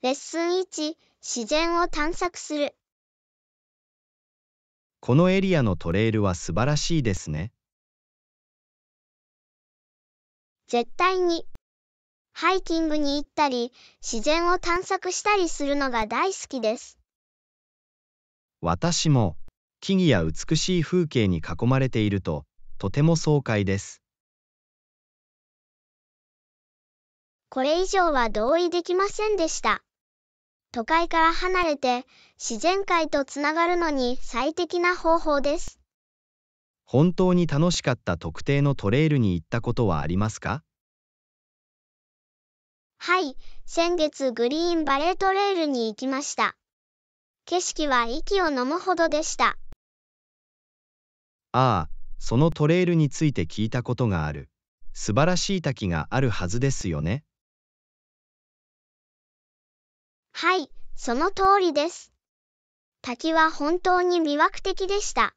レッスン1、自然を探索する。このエリアのトレイルは素晴らしいですね。絶対に。ハイキングに行ったり、自然を探索したりするのが大好きです。私も、木々や美しい風景に囲まれていると、とても爽快です。これ以上は同意できませんでした。都会から離れて自然界とつながるのに最適な方法です。本当に楽しかった特定のトレイルに行ったことはありますかはい、先月グリーンバレートレイルに行きました。景色は息を呑むほどでした。ああ、そのトレイルについて聞いたことがある。素晴らしい滝があるはずですよね。はい、その通りです。滝は本当に魅惑的でした。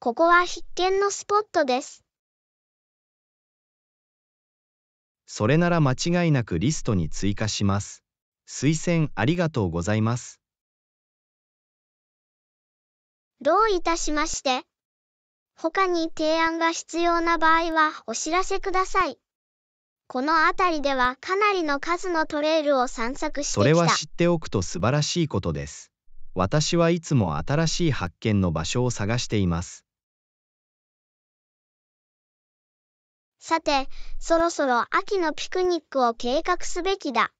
ここは必見のスポットです。それなら間違いなくリストに追加します。推薦ありがとうございます。どういたしまして。他に提案が必要な場合はお知らせください。この辺りではかなりの数のトレイルを散策してきたそれは知っておくと素晴らしいことです私はいつも新しい発見の場所を探していますさてそろそろ秋のピクニックを計画すべきだ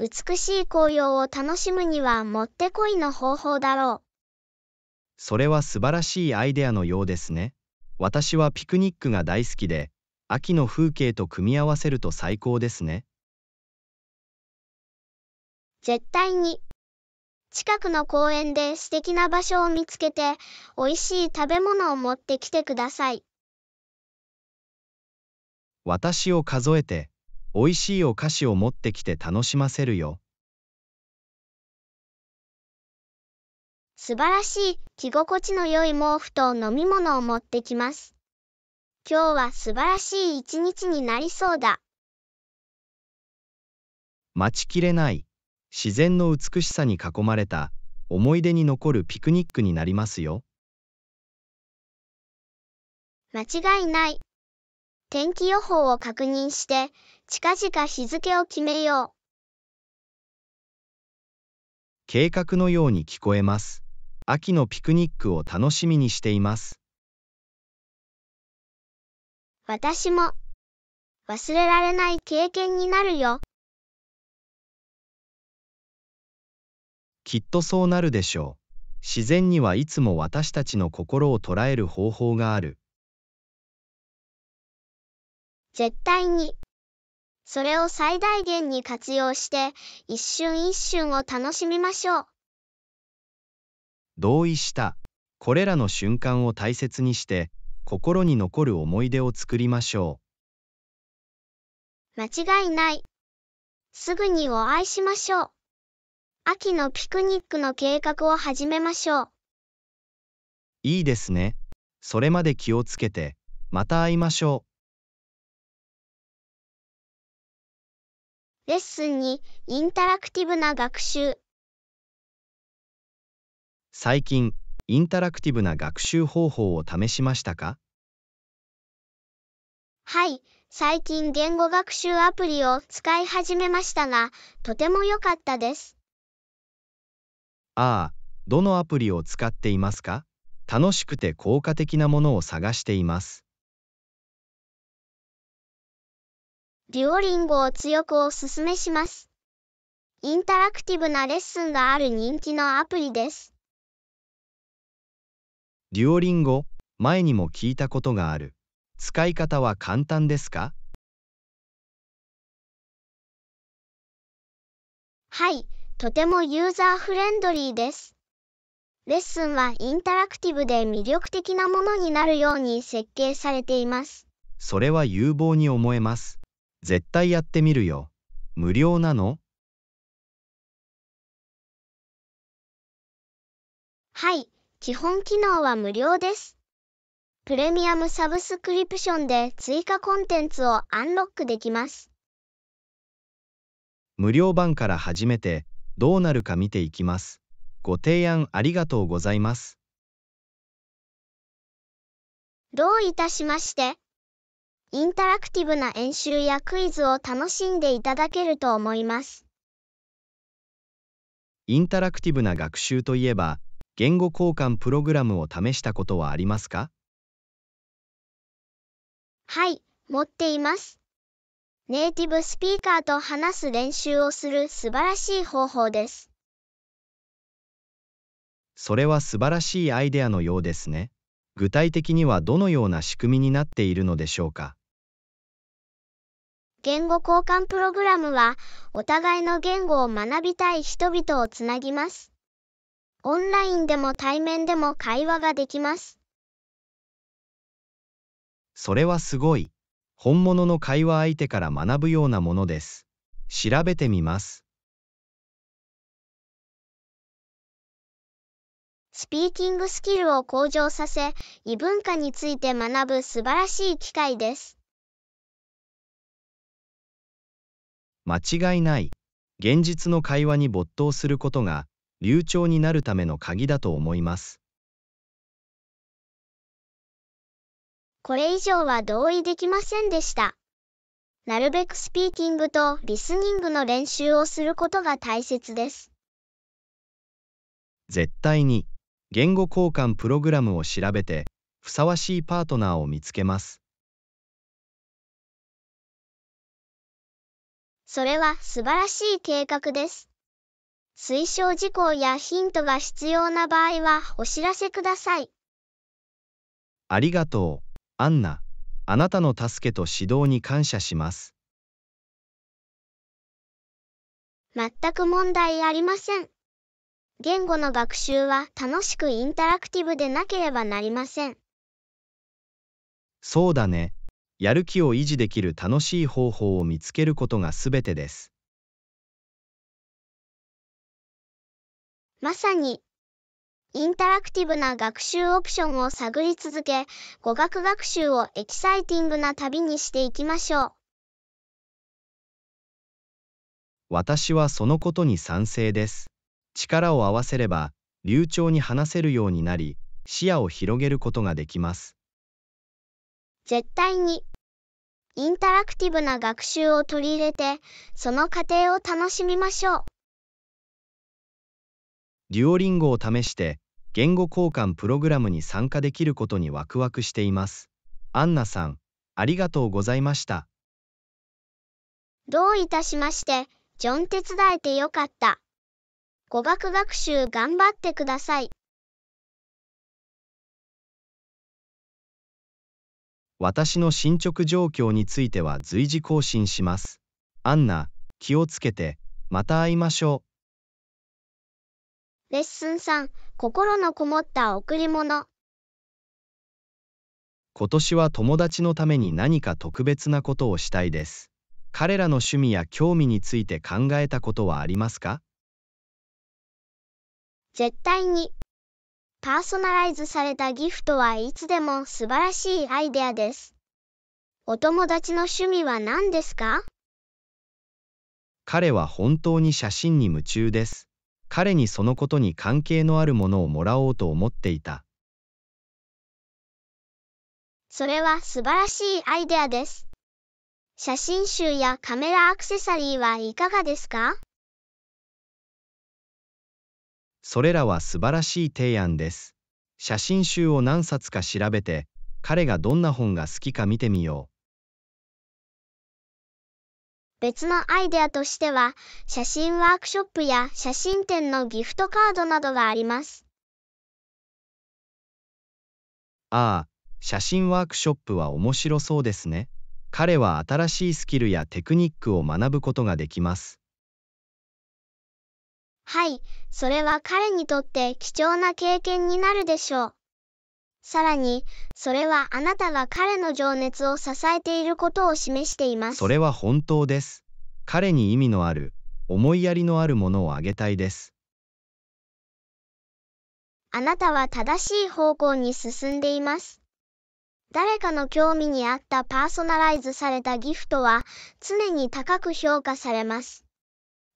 美しい紅葉を楽しむにはもってこいの方法だろうそれは素晴らしいアイデアのようですね私はピクニックが大好きで秋の風景と組み合わせると最高ですね絶対に近くの公園で素敵な場所を見つけて美味しい食べ物を持ってきてください私を数えて美味しいお菓子を持ってきて楽しませるよ素晴らしい着心地の良い毛布と飲み物を持ってきます今日は素晴らしい一日になりそうだ。待ちきれない、自然の美しさに囲まれた、思い出に残るピクニックになりますよ。間違いない。天気予報を確認して、近々日付を決めよう。計画のように聞こえます。秋のピクニックを楽しみにしています。私も忘れられない経験になるよ。きっとそうなるでしょう。自然にはいつも私たちの心を捉える方法がある。絶対に。それを最大限に活用して、一瞬一瞬を楽しみましょう。同意した。これらの瞬間を大切にして、心に残る思い出を作りましょう。間違いない。すぐにお会いしましょう。秋のピクニックの計画を始めましょう。いいですね。それまで気をつけて、また会いましょう。レッスンにインタラクティブな学習。最近、インタラクティブな学習方法を試しましたかはい、最近言語学習アプリを使い始めましたが、とても良かったです。ああ、どのアプリを使っていますか楽しくて効果的なものを探しています。デュオリンゴを強くおすすめします。インタラクティブなレッスンがある人気のアプリです。デュオリンゴ、前にも聞いたことがある。使い方は簡単ですかはい、とてもユーザーフレンドリーです。レッスンはインタラクティブで魅力的なものになるように設計されています。それは有望に思えます。絶対やってみるよ。無料なのはい、基本機能は無料です。プレミアムサブスクリプションで追加コンテンツをアンロックできます。無料版から始めてどうなるか見ていきます。ご提案ありがとうございます。どういたしまして。インタラクティブな演習やクイズを楽しんでいただけると思います。インタラクティブな学習といえば、言語交換プログラムを試したことはありますかはい、持っています。ネイティブスピーカーと話す練習をする素晴らしい方法です。それは素晴らしいアイデアのようですね。具体的にはどのような仕組みになっているのでしょうか言語交換プログラムはお互いの言語を学びたい人々をつなぎます。オンラインでも対面でも会話ができます。それはすごい。本物の会話相手から学ぶようなものです。調べてみます。スピーキングスキルを向上させ、異文化について学ぶ素晴らしい機会です。間違いない。現実の会話に没頭することが、流暢になるための鍵だと思います。これ以上は同意できませんでした。なるべくスピーキングとリスニングの練習をすることが大切です。絶対に言語交換プログラムを調べてふさわしいパートナーを見つけます。それは素晴らしい計画です。推奨事項やヒントが必要な場合はお知らせください。ありがとう、アンナ。あなたの助けと指導に感謝します。全く問題ありません。言語の学習は楽しくインタラクティブでなければなりません。そうだね。やる気を維持できる楽しい方法を見つけることがすべてです。まさに、インタラクティブな学習オプションを探り続け、語学学習をエキサイティングな旅にしていきましょう。私はそのことに賛成です。力を合わせれば、流暢に話せるようになり、視野を広げることができます。絶対に。インタラクティブな学習を取り入れて、その過程を楽しみましょう。デュオリンゴを試して言語交換プログラムに参加できることにワクワクしています。アンナさん、ありがとうございました。どういたしまして、ジョン手伝えてよかった。語学学習頑張ってください。私の進捗状況については随時更新します。アンナ、気をつけて、また会いましょう。レッスン3、心のこもった贈り物。今年は友達のために何か特別なことをしたいです。彼らの趣味や興味について考えたことはありますか絶対に。パーソナライズされたギフトはいつでも素晴らしいアイデアです。お友達の趣味は何ですか彼は本当に写真に夢中です。彼にそのことに関係のあるものをもらおうと思っていた。それは素晴らしいアイデアです。写真集やカメラアクセサリーはいかがですかそれらは素晴らしい提案です。写真集を何冊か調べて、彼がどんな本が好きか見てみよう。別のアイデアとしては、写真ワークショップや写真展のギフトカードなどがあります。ああ、写真ワークショップは面白そうですね。彼は新しいスキルやテクニックを学ぶことができます。はい、それは彼にとって貴重な経験になるでしょう。さらに、それはあなたが彼の情熱を支えていることを示しています。それは本当です。彼に意味のある、思いやりのあるものをあげたいです。あなたは正しい方向に進んでいます。誰かの興味に合ったパーソナライズされたギフトは常に高く評価されます。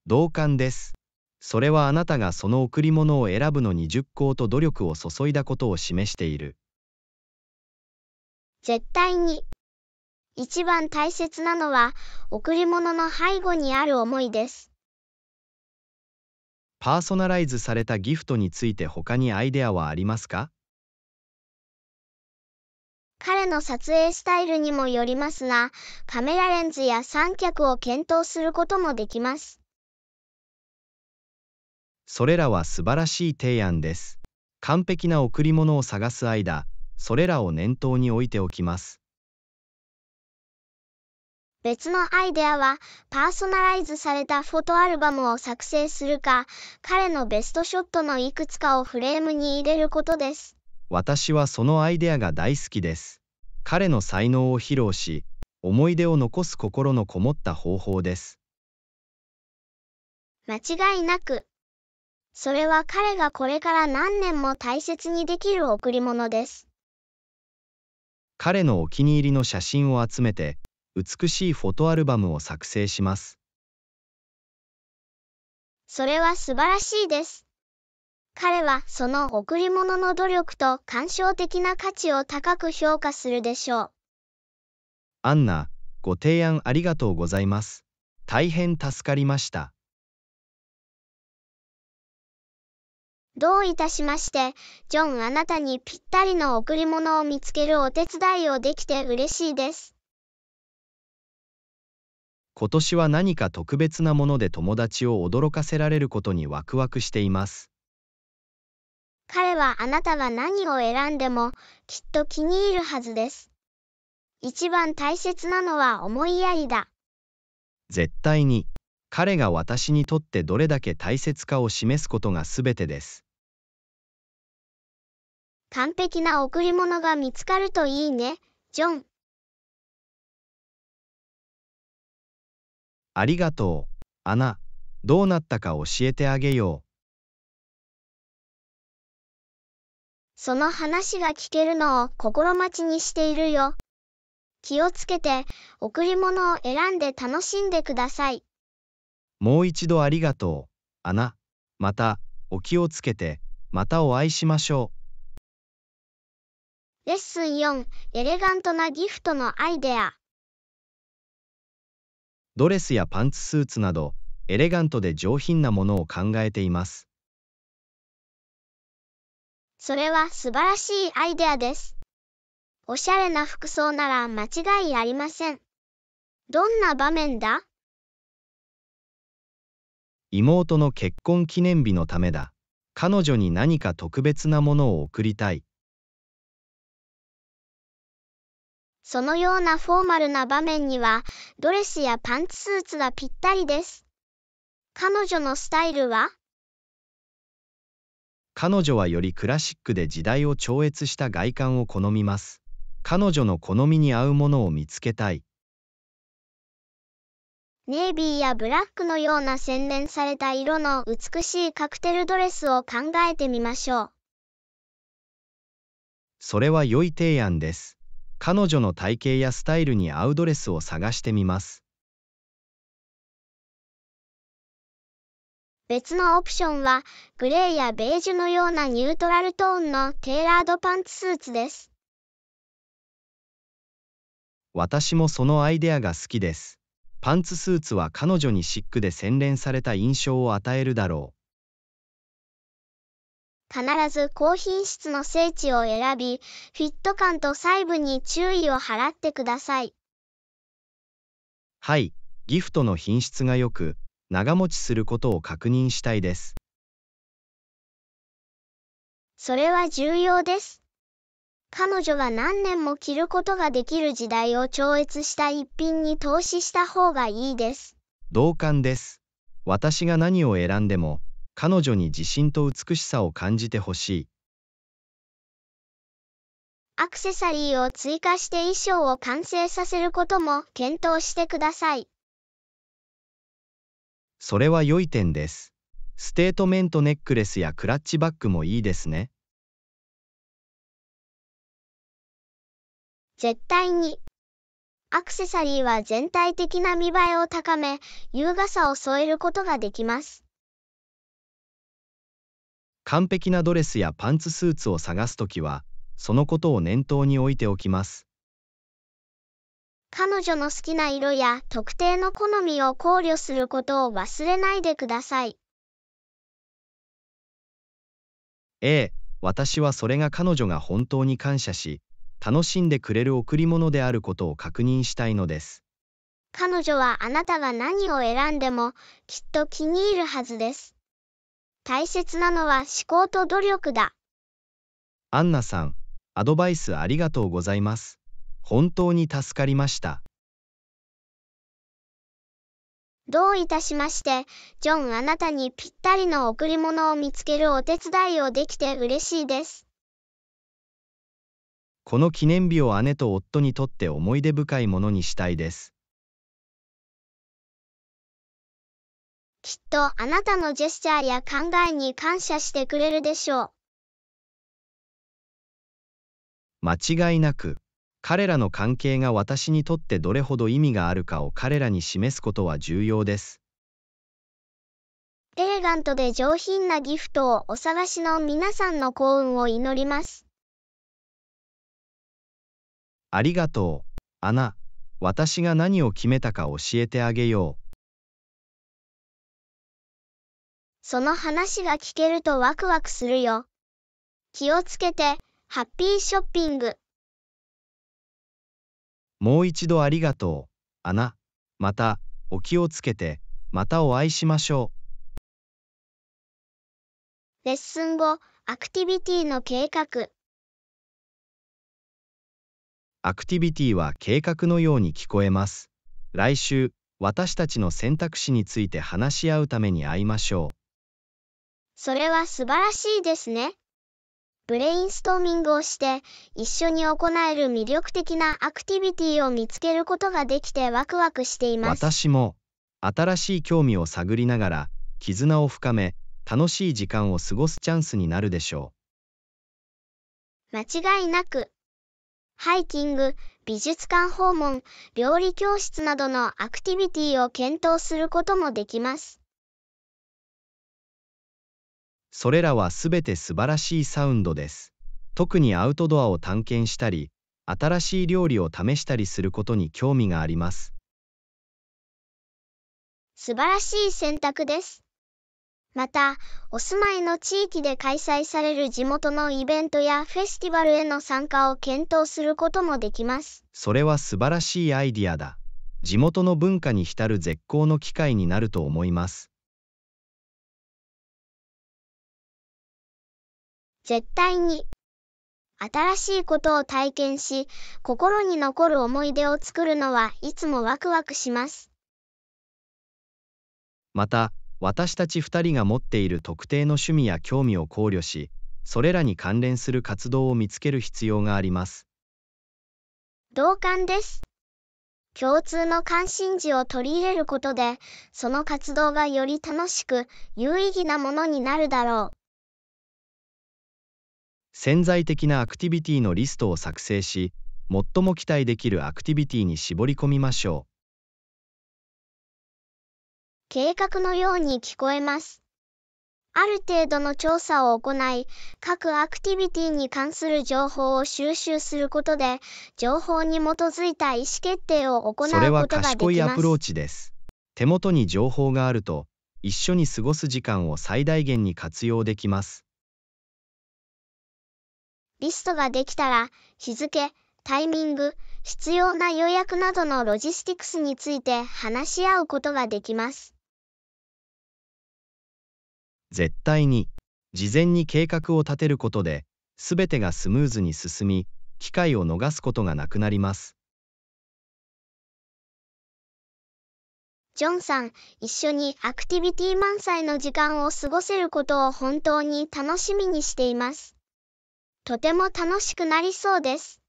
同感です。それはあなたがその贈り物を選ぶのに熟考と努力を注いだことを示している。絶対に。一番大切なのは、贈り物の背後にある思いです。パーソナライズされたギフトについて他にアイデアはありますか彼の撮影スタイルにもよりますが、カメラレンズや三脚を検討することもできます。それらは素晴らしい提案です。完璧な贈り物を探す間、それらを念頭に置いておきます。別のアイデアは、パーソナライズされたフォトアルバムを作成するか、彼のベストショットのいくつかをフレームに入れることです。私はそのアイデアが大好きです。彼の才能を披露し、思い出を残す心のこもった方法です。間違いなく。それは彼がこれから何年も大切にできる贈り物です。彼のお気に入りの写真を集めて美しいフォトアルバムを作成しますそれは素晴らしいです彼はその贈り物の努力と感傷的な価値を高く評価するでしょうアンナご提案ありがとうございます大変助かりましたどういたしまして、ジョンあなたにぴったりの贈り物を見つけるお手伝いをできて嬉しいです。今年は何か特別なもので友達を驚かせられることにワクワクしています。彼はあなたが何を選んでもきっと気に入るはずです。一番大切なのは思いやりだ。絶対に彼が私にとってどれだけ大切かを示すことが全てです。完璧な贈り物が見つかるといいね、ジョン。ありがとう、アナ。どうなったか教えてあげよう。その話が聞けるのを心待ちにしているよ。気をつけて、贈り物を選んで楽しんでください。もう一度ありがとう、アナ。また、お気をつけて、またお会いしましょう。レッスン4エレガントなギフトのアイデアドレスやパンツスーツなどエレガントで上品なものを考えていますそれは素晴らしいアイデアですおしゃれな服装なら間違いありませんどんな場面だ妹の結婚記念日のためだ彼女に何か特別なものを贈りたいそのようなフォーマルな場面には、ドレスやパンツスーツがぴったりです。彼女のスタイルは彼女はよりクラシックで時代を超越した外観を好みます。彼女の好みに合うものを見つけたい。ネイビーやブラックのような洗練された色の美しいカクテルドレスを考えてみましょう。それは良い提案です。彼女の体型やスタイルに合うドレスを探してみます別のオプションはグレーやベージュのようなニュートラルトーンのテーラードパンツスーツです私もそのアイデアが好きですパンツスーツは彼女にシックで洗練された印象を与えるだろう必ず高品質の聖地を選び、フィット感と細部に注意を払ってください。はい、ギフトの品質が良く、長持ちすることを確認したいです。それは重要です。彼女が何年も着ることができる時代を超越した一品に投資した方がいいです。同感です。私が何を選んでも、彼女に自信と美しさを感じてほしい。アクセサリーを追加して衣装を完成させることも検討してください。それは良い点です。ステートメントネックレスやクラッチバッグもいいですね。絶対に。アクセサリーは全体的な見栄えを高め、優雅さを添えることができます。完璧なドレスやパンツスーツを探すときは、そのことを念頭に置いておきます。彼女の好きな色や特定の好みを考慮することを忘れないでください。A 私はそれが彼女が本当に感謝し、楽しんでくれる贈り物であることを確認したいのです。彼女はあなたが何を選んでもきっと気に入るはずです。大切なのは思考と努力だ。アンナさん、アドバイスありがとうございます。本当に助かりました。どういたしまして、ジョンあなたにぴったりの贈り物を見つけるお手伝いをできて嬉しいです。この記念日を姉と夫にとって思い出深いものにしたいです。きっとあなたのジェスチャーや考えに感謝してくれるでしょう。間違いなく、彼らの関係が私にとってどれほど意味があるかを彼らに示すことは重要です。エレガントで上品なギフトをお探しの皆さんの幸運を祈ります。ありがとう、アナ。私が何を決めたか教えてあげよう。その話が聞けるとワクワクするよ。気をつけて、ハッピーショッピング。もう一度ありがとう、アナ。また、お気をつけて、またお会いしましょう。レッスン後、アクティビティの計画。アクティビティは計画のように聞こえます。来週、私たちの選択肢について話し合うために会いましょう。それは素晴らしいですね。ブレインストーミングをして一緒に行える魅力的なアクティビティを見つけることができてワクワクしています。私も新しい興味を探りながら絆を深め楽しい時間を過ごすチャンスになるでしょう。間違いなくハイキング、美術館訪問、料理教室などのアクティビティを検討することもできます。それらはすべて素晴らしいサウンドです。特にアウトドアを探検したり、新しい料理を試したりすることに興味があります。素晴らしい選択です。また、お住まいの地域で開催される地元のイベントやフェスティバルへの参加を検討することもできます。それは素晴らしいアイディアだ。地元の文化に浸る絶好の機会になると思います。絶対に。新しいことを体験し、心に残る思い出を作るのはいつもワクワクします。また、私たち2人が持っている特定の趣味や興味を考慮し、それらに関連する活動を見つける必要があります。同感です。共通の関心事を取り入れることで、その活動がより楽しく、有意義なものになるだろう。潜在的なアクティビティのリストを作成し最も期待できるアクティビティに絞り込みましょう計画のように聞こえますある程度の調査を行い各アクティビティに関する情報を収集することで情報に基づいた意思決定を行うことができますそれは賢いアプローチです手元に情報があると一緒に過ごす時間を最大限に活用できますリストができたら、日付、タイミング、必要な予約などのロジスティクスについて話し合うことができます。絶対に、事前に計画を立てることで、すべてがスムーズに進み、機会を逃すことがなくなります。ジョンさん、一緒にアクティビティ満載の時間を過ごせることを本当に楽しみにしています。とても楽しくなりそうです。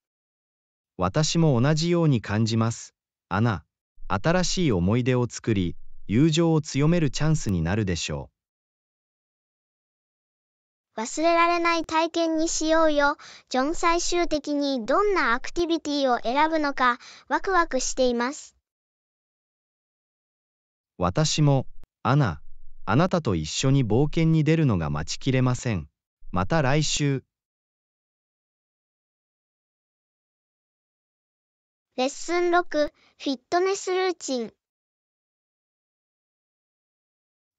私も同じように感じます。アナ、新しい思い出を作り、友情を強めるチャンスになるでしょう。忘れられない体験にしようよ。ジョン最終的にどんなアクティビティを選ぶのかワクワクしています。私も、アナ、あなたと一緒に冒険に出るのが待ちきれません。また来週。レッスン6フィットネスルーチン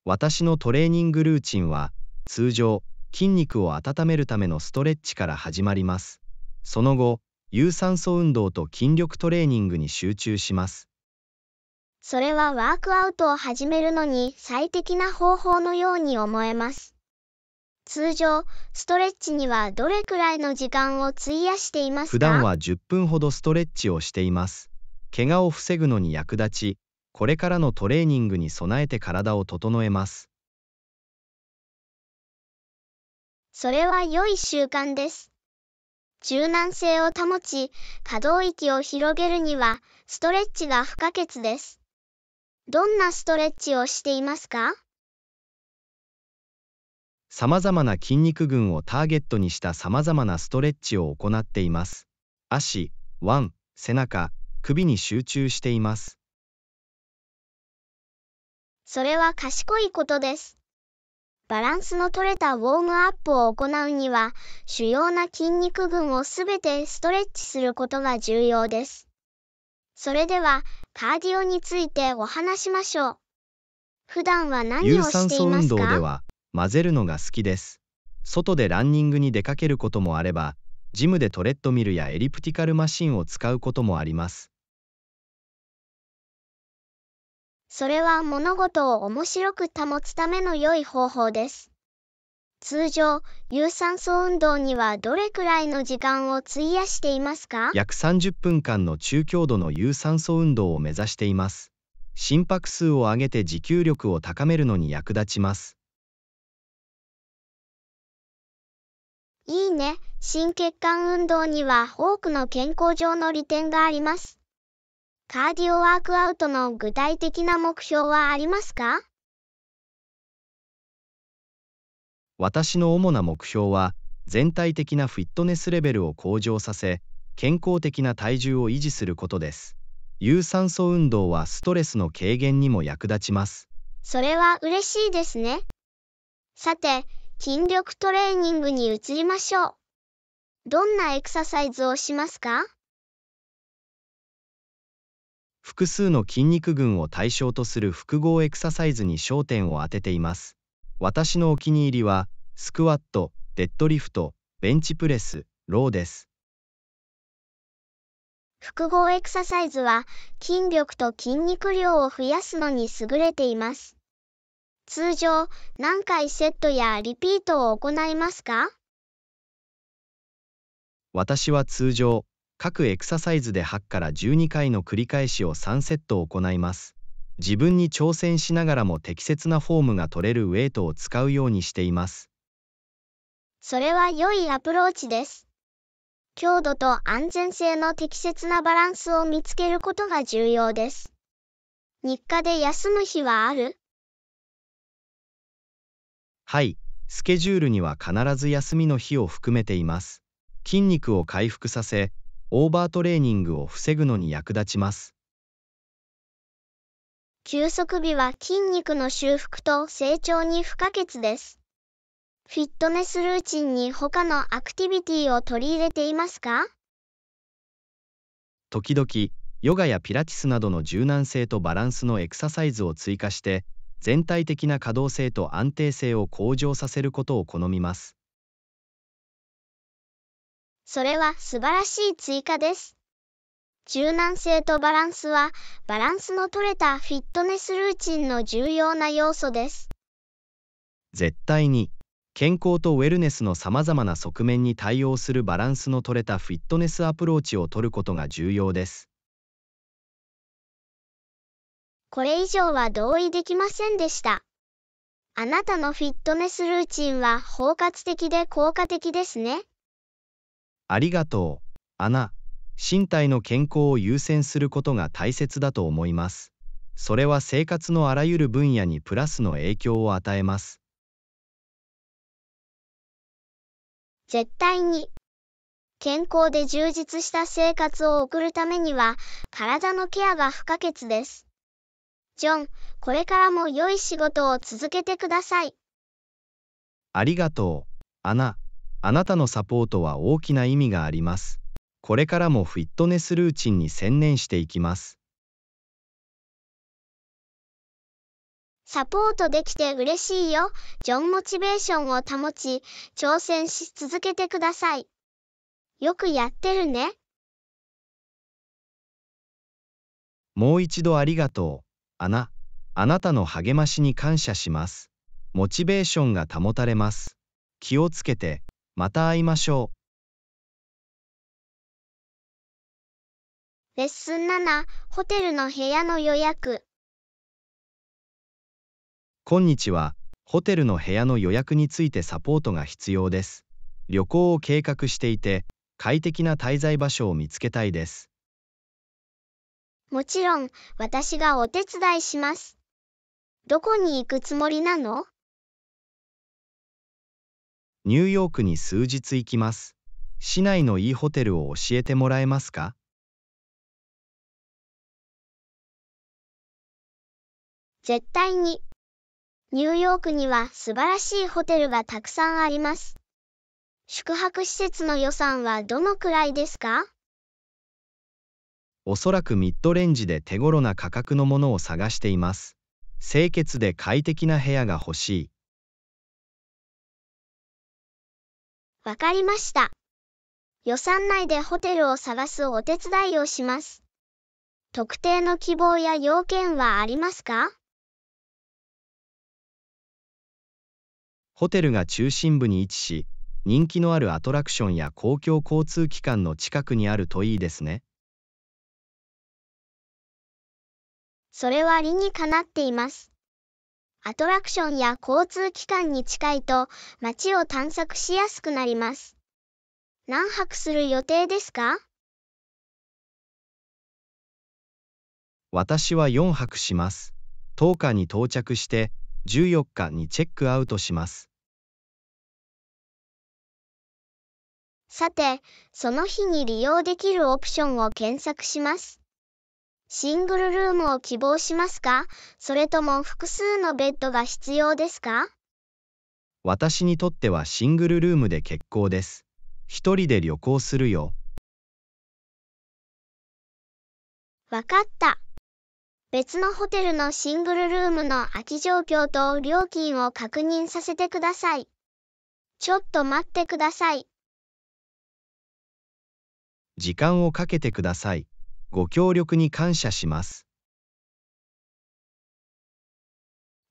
私のトレーニングルーチンは通常筋肉を温めるためのストレッチから始まりますその後有酸素運動と筋力トレーニングに集中しますそれはワークアウトを始めるのに最適な方法のように思えます通常、ストレッチにはどれくらいの時間を費やしていますか普段は10分ほどストレッチをしています。怪我を防ぐのに役立ち、これからのトレーニングに備えて体を整えます。それは良い習慣です。柔軟性を保ち、可動域を広げるには、ストレッチが不可欠です。どんなストレッチをしていますかさまざまな筋肉群をターゲットにしたさまざまなストレッチを行っています足腕背中首に集中していますそれは賢いことですバランスの取れたウォームアップを行うには主要な筋肉群をすべてストレッチすることが重要ですそれではカーディオについてお話しましょう普段は何をしていますか有酸素運動では混ぜるのが好きです。外でランニングに出かけることもあれば、ジムでトレッドミルやエリプティカルマシンを使うこともあります。それは物事を面白く保つための良い方法です。通常、有酸素運動にはどれくらいの時間を費やしていますか約30分間の中強度の有酸素運動を目指しています。心拍数を上げて持久力を高めるのに役立ちます。いいね。心血管運動には多くの健康上の利点があります。カーディオワークアウトの具体的な目標はありますか私の主な目標は、全体的なフィットネスレベルを向上させ、健康的な体重を維持することです。有酸素運動はストレスの軽減にも役立ちます。それは嬉しいですね。さて、筋力トレーニングに移りましょう。どんなエクササイズをしますか複数の筋肉群を対象とする複合エクササイズに焦点を当てています。私のお気に入りは、スクワット、デッドリフト、ベンチプレス、ローです。複合エクササイズは筋力と筋肉量を増やすのに優れています。通常何回セットやリピートを行いますか私は通常各エクササイズで8から12回の繰り返しを3セット行います自分に挑戦しながらも適切なフォームが取れるウェイトを使うようにしていますそれは良いアプローチです強度と安全性の適切なバランスを見つけることが重要です日課で休む日はあるはい、スケジュールには必ず休みの日を含めています。筋肉を回復させ、オーバートレーニングを防ぐのに役立ちます。休息日は筋肉の修復と成長に不可欠です。フィットネスルーチンに他のアクティビティを取り入れていますか時々、ヨガやピラティスなどの柔軟性とバランスのエクササイズを追加して、全体的な可動性と安定性を向上させることを好みます。それは素晴らしい追加です。柔軟性とバランスは、バランスの取れたフィットネスルーチンの重要な要素です。絶対に、健康とウェルネスのさまざまな側面に対応するバランスの取れたフィットネスアプローチを取ることが重要です。これ以上は同意できませんでした。あなたのフィットネスルーチンは包括的で効果的ですね。ありがとう、アナ。身体の健康を優先することが大切だと思います。それは生活のあらゆる分野にプラスの影響を与えます。絶対に。健康で充実した生活を送るためには、体のケアが不可欠です。ジョン、これからも良い仕事を続けてください。ありがとう、アナ。あなたのサポートは大きな意味があります。これからもフィットネスルーチンに専念していきます。サポートできて嬉しいよ。ジョンモチベーションを保ち、挑戦し続けてください。よくやってるね。もう一度ありがとう。あな、あなたの励ましに感謝します。モチベーションが保たれます。気をつけて、また会いましょう。レッスン7、ホテルの部屋の予約。こんにちは、ホテルの部屋の予約についてサポートが必要です。旅行を計画していて、快適な滞在場所を見つけたいです。もちろん、私がお手伝いします。どこに行くつもりなのニューヨークに数日行きます。市内のいいホテルを教えてもらえますか絶対に。ニューヨークには素晴らしいホテルがたくさんあります。宿泊施設の予算はどのくらいですかおそらくミッドレンジで手頃な価格のものを探しています。清潔で快適な部屋が欲しい。わかりました。予算内でホテルを探すお手伝いをします。特定の希望や要件はありますかホテルが中心部に位置し、人気のあるアトラクションや公共交通機関の近くにあるといいですね。それは理にかなっています。アトラクションや交通機関に近いと街を探索しやすくなります。何泊する予定ですか私は4泊します。10日に到着して14日にチェックアウトします。さて、その日に利用できるオプションを検索します。シングルルームを希望しますかそれとも複数のベッドが必要ですか私にとってはシングルルームで結構です。一人で旅行するよ。わかった。別のホテルのシングルルームの空き状況と料金を確認させてください。ちょっと待ってください。時間をかけてください。ご協力に感謝します。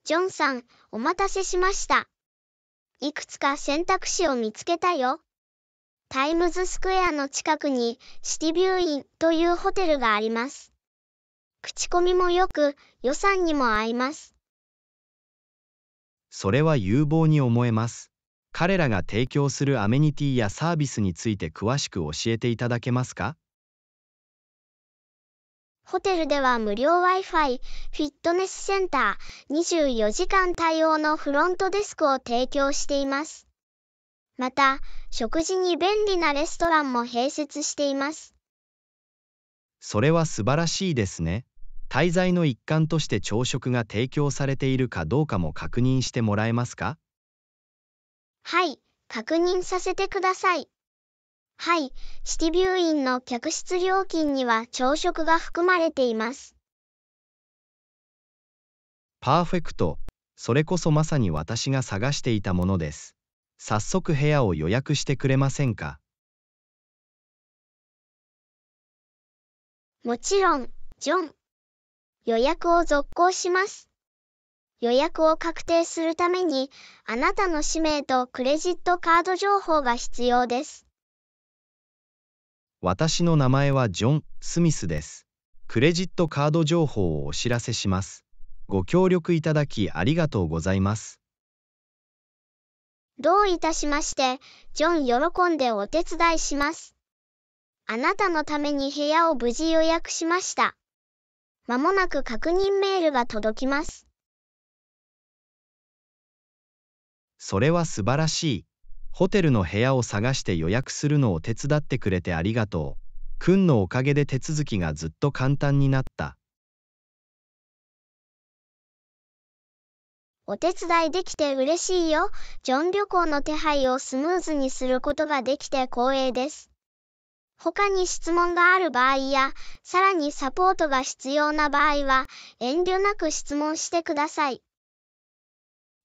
ジョンさん、お待たせしました。いくつか選択肢を見つけたよ。タイムズスクエアの近くにシティビューインというホテルがあります。口コミもよく予算にも合います。それは有望に思えます。彼らが提供するアメニティやサービスについて詳しく教えていただけますかホテルでは無料 Wi-Fi、フィットネスセンター、24時間対応のフロントデスクを提供しています。また、食事に便利なレストランも併設しています。それは素晴らしいですね。滞在の一環として朝食が提供されているかどうかも確認してもらえますかはい、確認させてください。はい、シティビューインの客室料金には朝食が含まれています。パーフェクト、それこそまさに私が探していたものです。早速部屋を予約してくれませんかもちろん、ジョン。予約を続行します。予約を確定するために、あなたの氏名とクレジットカード情報が必要です。私の名前はジョン・スミスです。クレジットカード情報をお知らせします。ご協力いただきありがとうございます。どういたしまして、ジョン喜んでお手伝いします。あなたのために部屋を無事予約しました。まもなく確認メールが届きます。それは素晴らしい。ホテルの部屋を探して予約するのを手伝ってくれてありがとう。くんのおかげで手続きがずっと簡単になった。お手伝いできて嬉しいよ。ジョン旅行の手配をスムーズにすることができて光栄です。他に質問がある場合や、さらにサポートが必要な場合は、遠慮なく質問してください。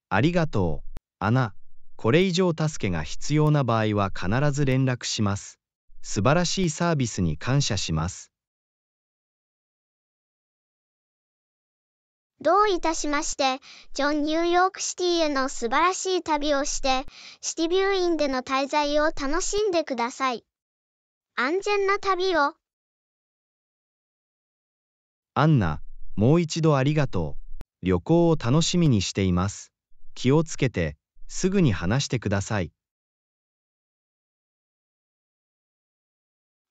ありがとう、アナ。これ以上助けが必要な場合は必ず連絡します。素晴らしいサービスに感謝します。どういたしまして、ジョン・ニューヨークシティへの素晴らしい旅をして、シティビューインでの滞在を楽しんでください。安全な旅を。アンナ、もう一度ありがとう。旅行を楽しみにしています。気をつけて。すぐに話してください。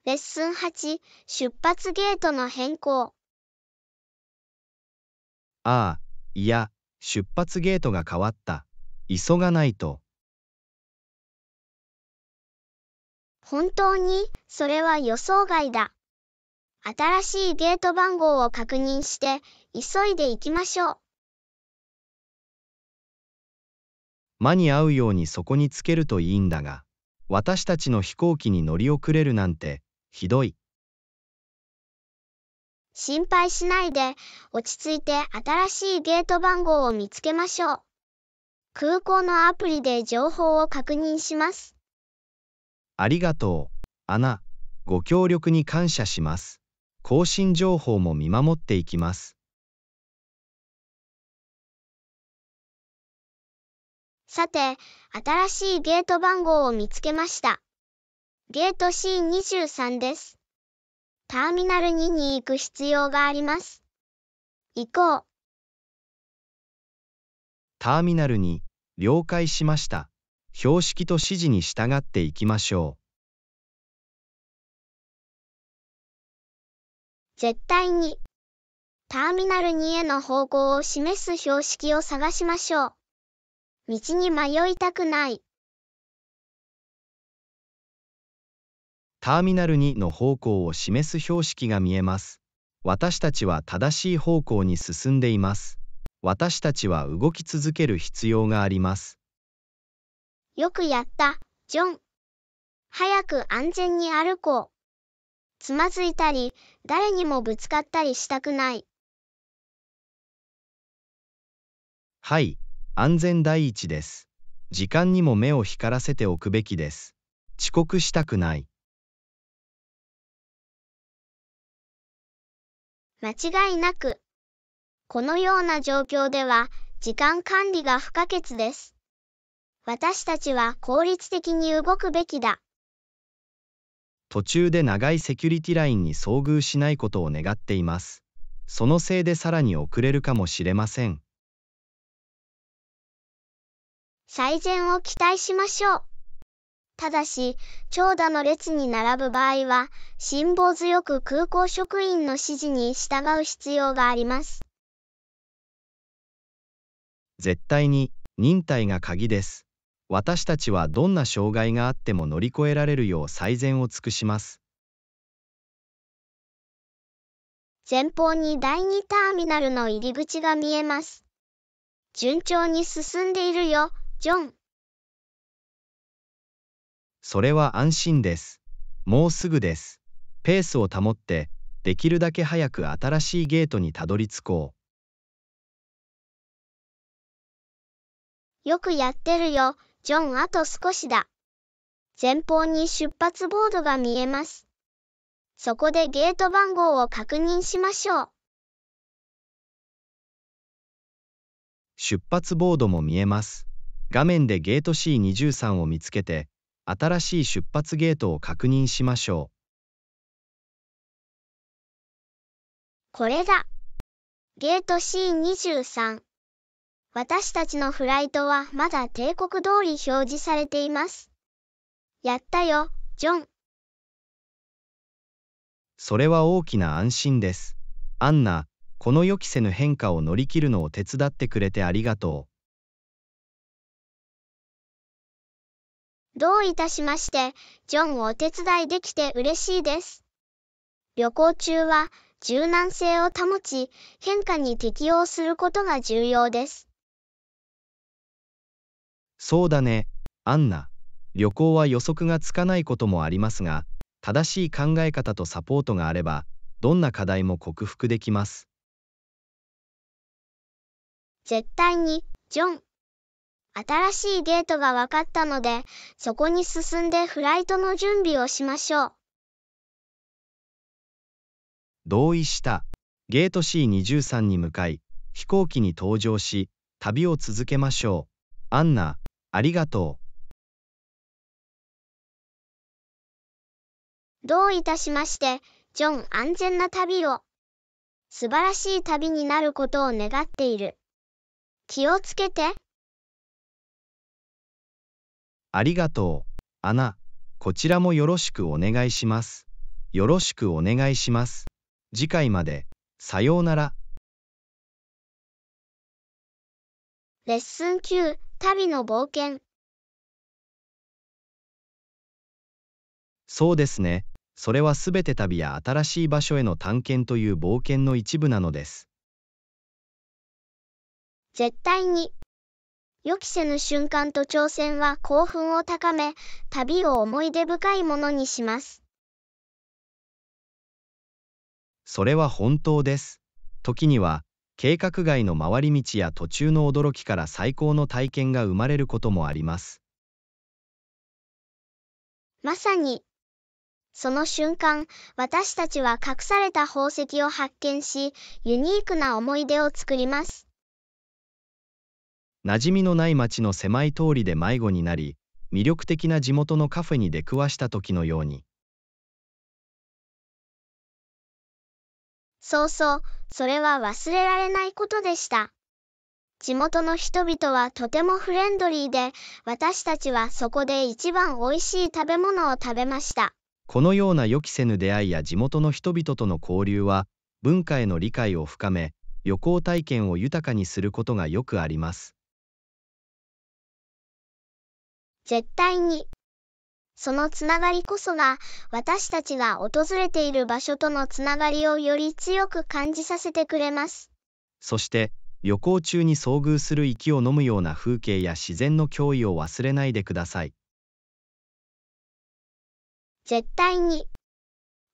レッスン8、出発ゲートの変更。ああ、いや、出発ゲートが変わった。急がないと。本当に、それは予想外だ。新しいゲート番号を確認して、急いで行きましょう。間に合うようにそこにつけるといいんだが、私たちの飛行機に乗り遅れるなんて、ひどい。心配しないで、落ち着いて新しいゲート番号を見つけましょう。空港のアプリで情報を確認します。ありがとう、アナ。ご協力に感謝します。更新情報も見守っていきます。さて、新しいゲート番号を見つけました。ゲート C23 です。ターミナル2に行く必要があります。行こう。ターミナル2、了解しました。標識と指示に従っていきましょう。絶対に。ターミナル2への方向を示す標識を探しましょう。道に迷いたくない。ターミナル2の方向を示す標識が見えます。私たちは正しい方向に進んでいます。私たちは動き続ける必要があります。よくやった、ジョン。早く安全に歩こう。つまずいたり、誰にもぶつかったりしたくない。はい、安全第一です。時間にも目を光らせておくべきです。遅刻したくない。間違いなく。このような状況では、時間管理が不可欠です。私たちは効率的に動くべきだ。途中で長いセキュリティラインに遭遇しないことを願っています。そのせいでさらに遅れるかもしれません。最善を期待しましょう。ただし、長蛇の列に並ぶ場合は、辛抱強く空港職員の指示に従う必要があります。絶対に、忍耐が鍵です。私たちはどんな障害があっても乗り越えられるよう最善を尽くします。前方に第2ターミナルの入り口が見えます。順調に進んでいるよ。ジョン。それは安心です。もうすぐです。ペースを保って、できるだけ早く新しいゲートにたどり着こう。よくやってるよ、ジョン。あと少しだ。前方に出発ボードが見えます。そこでゲート番号を確認しましょう。出発ボードも見えます。画面でゲート C23 を見つけて、新しい出発ゲートを確認しましょう。これだ。ゲート C23。私たちのフライトはまだ帝国通り表示されています。やったよ、ジョン。それは大きな安心です。アンナ、この予期せぬ変化を乗り切るのを手伝ってくれてありがとう。どういたしまして、ジョンをお手伝いできて嬉しいです。旅行中は、柔軟性を保ち、変化に適応することが重要です。そうだね、アンナ。旅行は予測がつかないこともありますが、正しい考え方とサポートがあれば、どんな課題も克服できます。絶対に、ジョン。新しいゲートが分かったので、そこに進んでフライトの準備をしましょう。同意した。ゲート C23 に向かい、飛行機に搭乗し、旅を続けましょう。アンナ、ありがとう。どういたしまして、ジョン安全な旅を。素晴らしい旅になることを願っている。気をつけて。ありがとう、アナ。こちらもよろしくお願いします。よろしくお願いします。次回まで、さようなら。レッスン9、旅の冒険。そうですね。それはすべて旅や新しい場所への探検という冒険の一部なのです。絶対に予期せぬ瞬間と挑戦は興奮を高め、旅を思い出深いものにします。それは本当です。時には、計画外の回り道や途中の驚きから最高の体験が生まれることもあります。まさに、その瞬間、私たちは隠された宝石を発見し、ユニークな思い出を作ります。馴染みのない町の狭い通りで迷子になり、魅力的な地元のカフェに出くわした時のように。そうそう、それは忘れられないことでした。地元の人々はとてもフレンドリーで、私たちはそこで一番おいしい食べ物を食べました。このような予期せぬ出会いや地元の人々との交流は、文化への理解を深め、旅行体験を豊かにすることがよくあります。絶対に。そのつながりこそが、私たちが訪れている場所とのつながりをより強く感じさせてくれます。そして、旅行中に遭遇する息を飲むような風景や自然の脅威を忘れないでください。絶対に。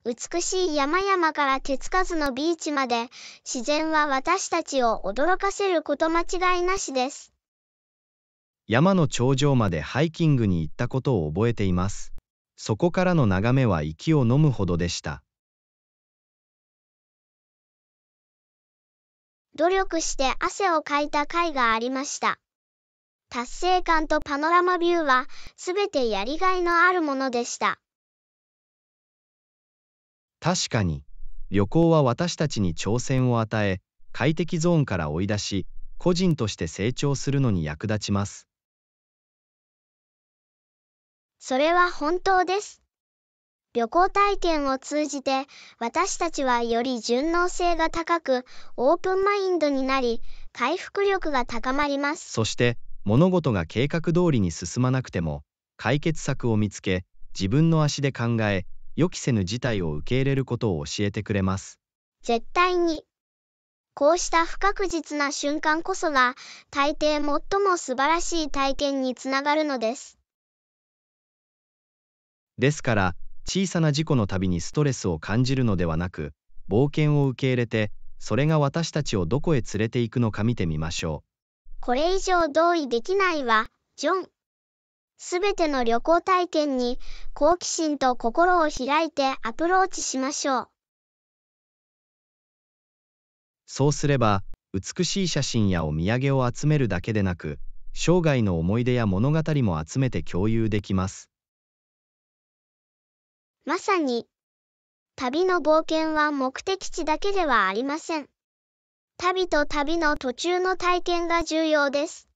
美しい山々から手つかずのビーチまで、自然は私たちを驚かせること間違いなしです。山の頂上までハイキングに行ったことを覚えています。そこからの眺めは息をのむほどでした。努力して汗をかいた甲斐がありました。達成感とパノラマビューはすべてやりがいのあるものでした。確かに、旅行は私たちに挑戦を与え、快適ゾーンから追い出し、個人として成長するのに役立ちます。それは本当です。旅行体験を通じて私たちはより順応性が高くオープンマインドになり回復力が高まりますそして物事が計画通りに進まなくても解決策を見つけ自分の足で考え予期せぬ事態を受け入れることを教えてくれます絶対にこうした不確実な瞬間こそが大抵最も素晴らしい体験につながるのですですから小さな事故のたびにストレスを感じるのではなく冒険を受け入れてそれが私たちをどこへ連れていくのか見てみましょうこれ以上同意できないわジョンすべての旅行体験に好奇心と心を開いてアプローチしましょうそうすれば美しい写真やお土産を集めるだけでなく生涯の思い出や物語も集めて共有できますまさに、旅の冒険は目的地だけではありません。旅と旅の途中の体験が重要です。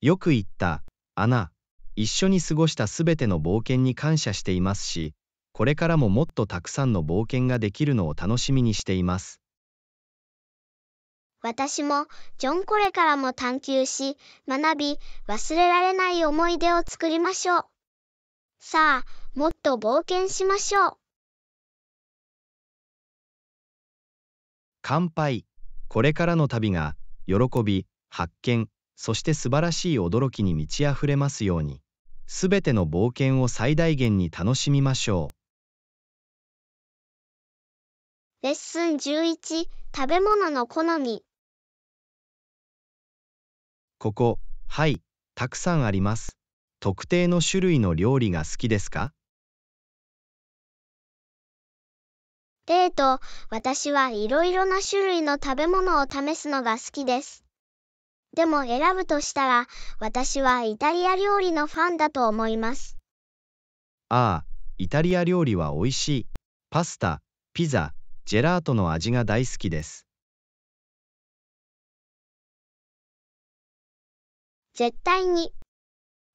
よく言った、アナ。一緒に過ごしたすべての冒険に感謝していますし、これからももっとたくさんの冒険ができるのを楽しみにしています。私もジョンこれからも探求し、学び、忘れられない思い出を作りましょう。さあ、もっと冒険しましょう。乾杯。これからの旅が、喜び、発見、そして素晴らしい驚きに満ち溢れますように、すべての冒険を最大限に楽しみましょう。レッスン11食べ物の好みここ、はい、たくさんあります。特定の種類の料理が好きですか例と、私はいろいろな種類の食べ物を試すのが好きです。でも選ぶとしたら、私はイタリア料理のファンだと思います。ああ、イタリア料理は美味しい。パスタ、ピザ、ジェラートの味が大好きです。絶対に。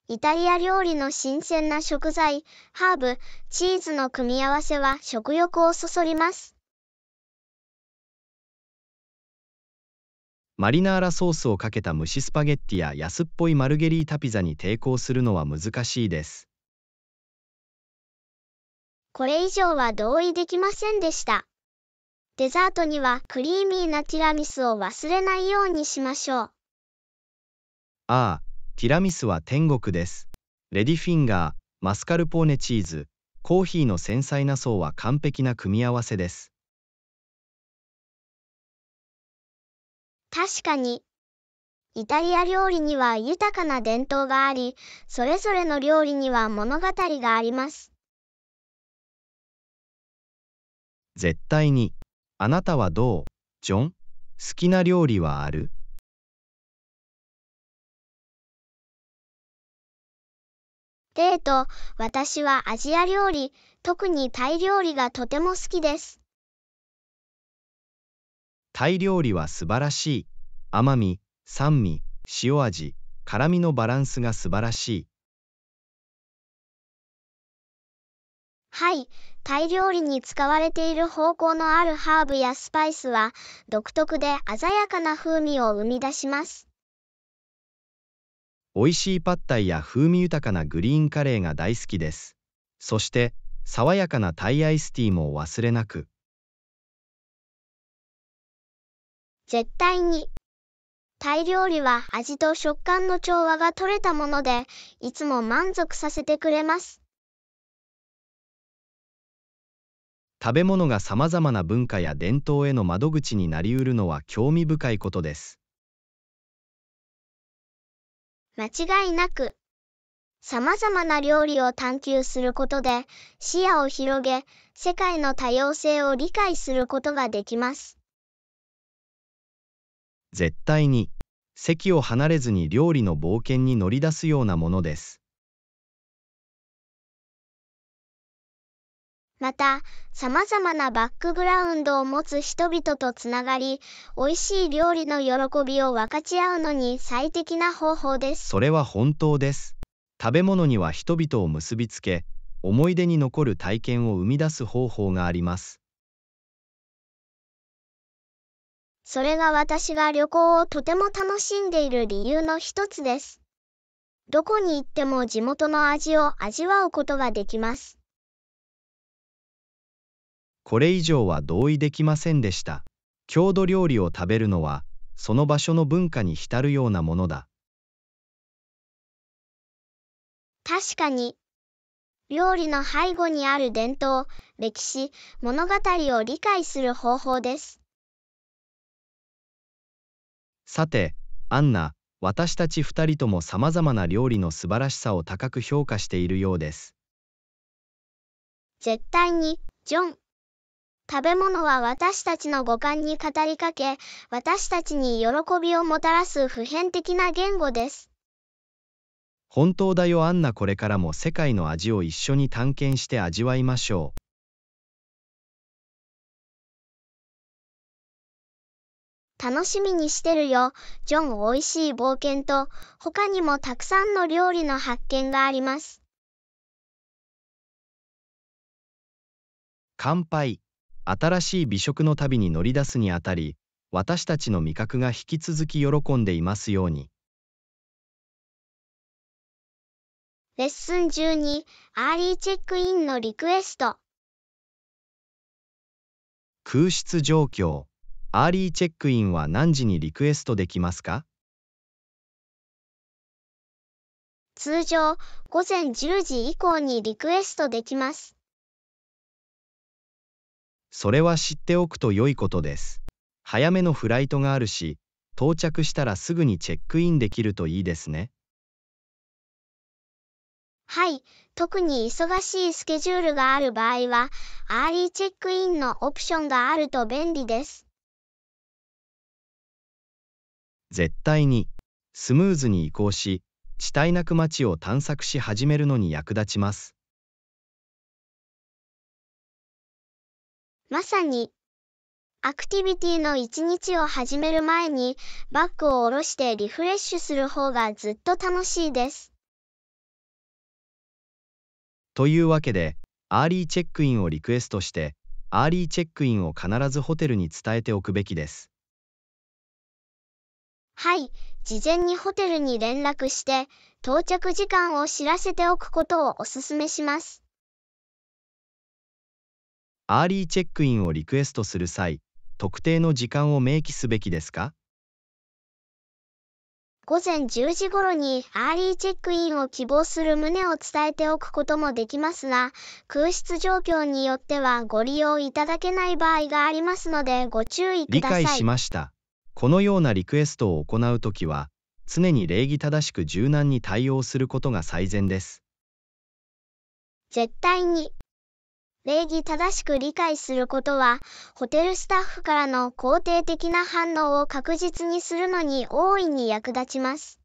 イタリア料理の新鮮な食材、ハーブ、チーズの組み合わせは食欲をそそります。マリナーラソースをかけた蒸しスパゲッティや安っぽいマルゲリータピザに抵抗するのは難しいです。これ以上は同意できませんでした。デザートにはクリーミーなティラミスを忘れないようにしましょう。ああ、ティラミスは天国です。レディフィンガー、マスカルポーネチーズ、コーヒーの繊細な層は完璧な組み合わせです。確かに。イタリア料理には豊かな伝統があり、それぞれの料理には物語があります。絶対に。あなたはどう、ジョン好きな料理はあるデート、私はアジア料理、特にタイ料理がとても好きです。タイ料理は素晴らしい。甘み、酸味、塩味、辛みのバランスが素晴らしい。はい、タイ料理に使われている方向のあるハーブやスパイスは独特で鮮やかな風味を生み出します。美味しいパッタイや風味豊かなグリーンカレーが大好きです。そして、爽やかなタイアイスティーも忘れなく。絶対に。タイ料理は味と食感の調和が取れたもので、いつも満足させてくれます。食べ物がさまざまな文化や伝統への窓口になりうるのは興味深いことです。間違いなく、様々な料理を探求することで、視野を広げ、世界の多様性を理解することができます。絶対に、席を離れずに料理の冒険に乗り出すようなものです。また、様々なバックグラウンドを持つ人々とつながり、美味しい料理の喜びを分かち合うのに最適な方法です。それは本当です。食べ物には人々を結びつけ、思い出に残る体験を生み出す方法があります。それが私が旅行をとても楽しんでいる理由の一つです。どこに行っても地元の味を味わうことができます。これ以上は同意できませんでした郷土料理を食べるのはその場所の文化に浸るようなものだ確かに料理の背後にある伝統歴史物語を理解する方法ですさてアンナ私たち二人とも様々な料理の素晴らしさを高く評価しているようです絶対にジョン食べ物は私たちの五感に語りかけ、私たちに喜びをもたらす普遍的な言語です。本当だよアンナこれからも世界の味を一緒に探検して味わいましょう。楽しみにしてるよ。ジョン美味しい冒険と、他にもたくさんの料理の発見があります。乾杯。新しい美食の旅に乗り出すにあたり私たちの味覚が引き続き喜んでいますようにレッスン12アーリーチェックインのリクエスト空室状況アーリーチェックインは何時にリクエストできますか通常午前10時以降にリクエストできます。それは知っておくと良いことです。早めのフライトがあるし、到着したらすぐにチェックインできるといいですね。はい、特に忙しいスケジュールがある場合は、アーリーチェックインのオプションがあると便利です。絶対に、スムーズに移行し、地帯なく街を探索し始めるのに役立ちます。まさに、アクティビティの一日を始める前に、バッグを下ろしてリフレッシュする方がずっと楽しいです。というわけで、アーリーチェックインをリクエストして、アーリーチェックインを必ずホテルに伝えておくべきです。はい、事前にホテルに連絡して、到着時間を知らせておくことをお勧めします。アーリーチェックインをリクエストする際、特定の時間を明記すべきですか午前10時頃にアーリーチェックインを希望する旨を伝えておくこともできますが、空室状況によってはご利用いただけない場合がありますのでご注意ください。理解しました。このようなリクエストを行うときは、常に礼儀正しく柔軟に対応することが最善です。絶対に礼儀正しく理解することは、ホテルスタッフからの肯定的な反応を確実にするのに大いに役立ちます。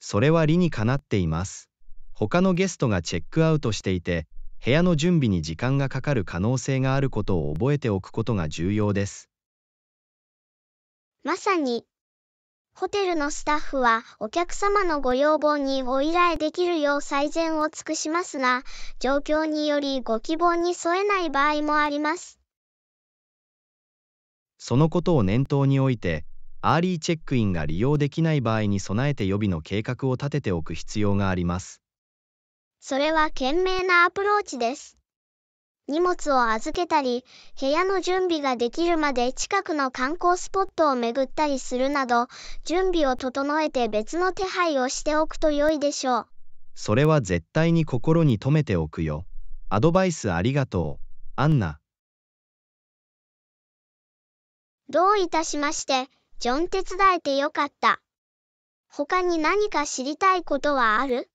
それは理にかなっています。他のゲストがチェックアウトしていて、部屋の準備に時間がかかる可能性があることを覚えておくことが重要です。まさにホテルのスタッフはお客様のご要望にお依頼できるよう最善を尽くしますが、状況によりご希望に添えない場合もあります。そのことを念頭において、アーリーチェックインが利用できない場合に備えて予備の計画を立てておく必要があります。それは賢明なアプローチです。荷物を預けたり、部屋の準備ができるまで近くの観光スポットを巡ったりするなど、準備を整えて別の手配をしておくと良いでしょう。それは絶対に心に留めておくよ。アドバイスありがとう、アンナ。どういたしまして、ジョン手伝えてよかった。他に何か知りたいことはある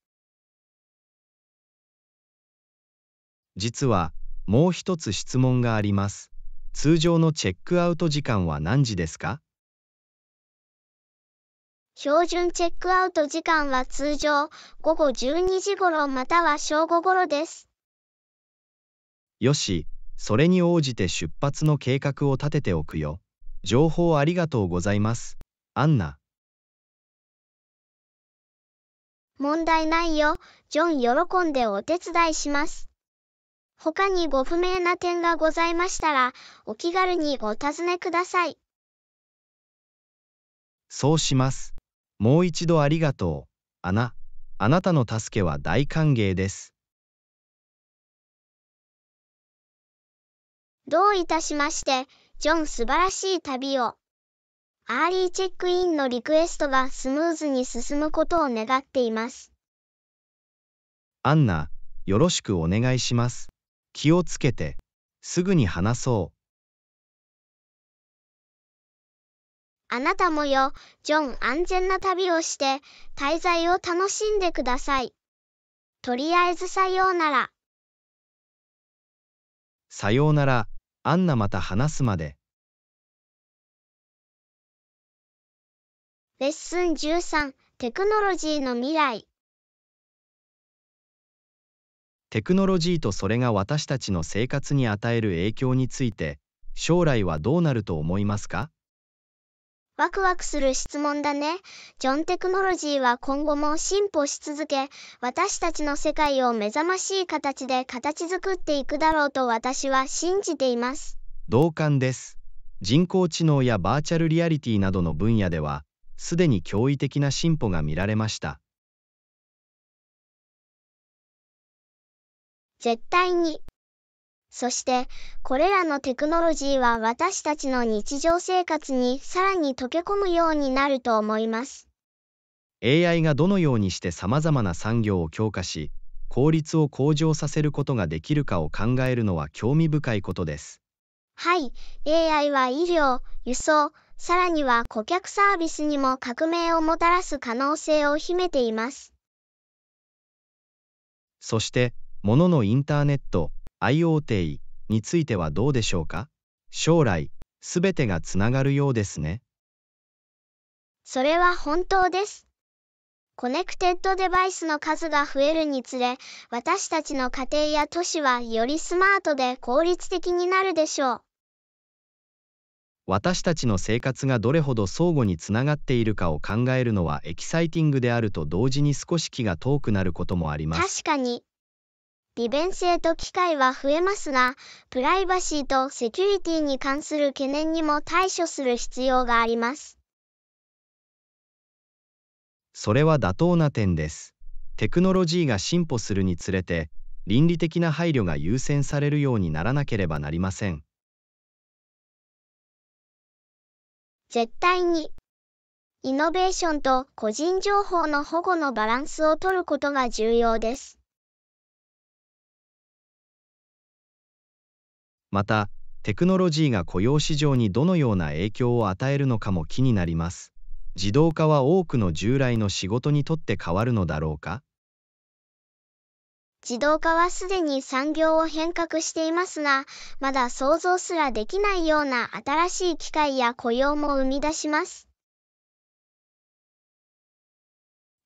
実は、もう一つ質問があります。通常のチェックアウト時間は何時ですか標準チェックアウト時間は通常午後12時頃または正午頃です。よし、それに応じて出発の計画を立てておくよ。情報ありがとうございます。アンナ。問題ないよ。ジョン喜んでお手伝いします。他にご不明な点がございましたら、お気軽にお尋ねください。そうします。もう一度ありがとう。あな、あなたの助けは大歓迎です。どういたしまして、ジョン素晴らしい旅を。アーリーチェックインのリクエストがスムーズに進むことを願っています。アンナ、よろしくお願いします。気をつけて、すぐに話そう。あなたもよ、ジョン、安全な旅をして、滞在を楽しんでください。とりあえずさようなら。さようなら、アンナまた話すまで。レッスン13、テクノロジーの未来。テクノロジーとそれが私たちの生活に与える影響について将来はどうなると思いますかワクワクする質問だね。ジョンテクノロジーは今後も進歩し続け、私たちの世界を目覚ましい形で形作っていくだろうと私は信じています。同感です。人工知能やバーチャルリアリティなどの分野では、すでに驚異的な進歩が見られました。絶対に。そして、これらのテクノロジーは私たちの日常生活にさらに溶け込むようになると思います。AI がどのようにして様々な産業を強化し、効率を向上させることができるかを考えるのは興味深いことです。はい、AI は医療、輸送、さらには顧客サービスにも革命をもたらす可能性を秘めています。そして、もののインターネット IoT についてはどうでしょうか将来すべてがつながるようですねそれは本当ですコネクテッドデバイスの数が増えるにつれ私たちの家庭や都市はよりスマートで効率的になるでしょう私たちの生活がどれほど相互につながっているかを考えるのはエキサイティングであると同時に少し気が遠くなることもあります確かに利便性と機会は増えますが、プライバシーとセキュリティに関する懸念にも対処する必要があります。それは妥当な点です。テクノロジーが進歩するにつれて、倫理的な配慮が優先されるようにならなければなりません。絶対にイノベーションと個人情報の保護のバランスを取ることが重要です。またテクノロジーが雇用市場にどのような影響を与えるのかも気になります自動化は多くの従来の仕事にとって変わるのだろうか自動化はすでに産業を変革していますがまだ想像すらできないような新しい機会や雇用も生み出します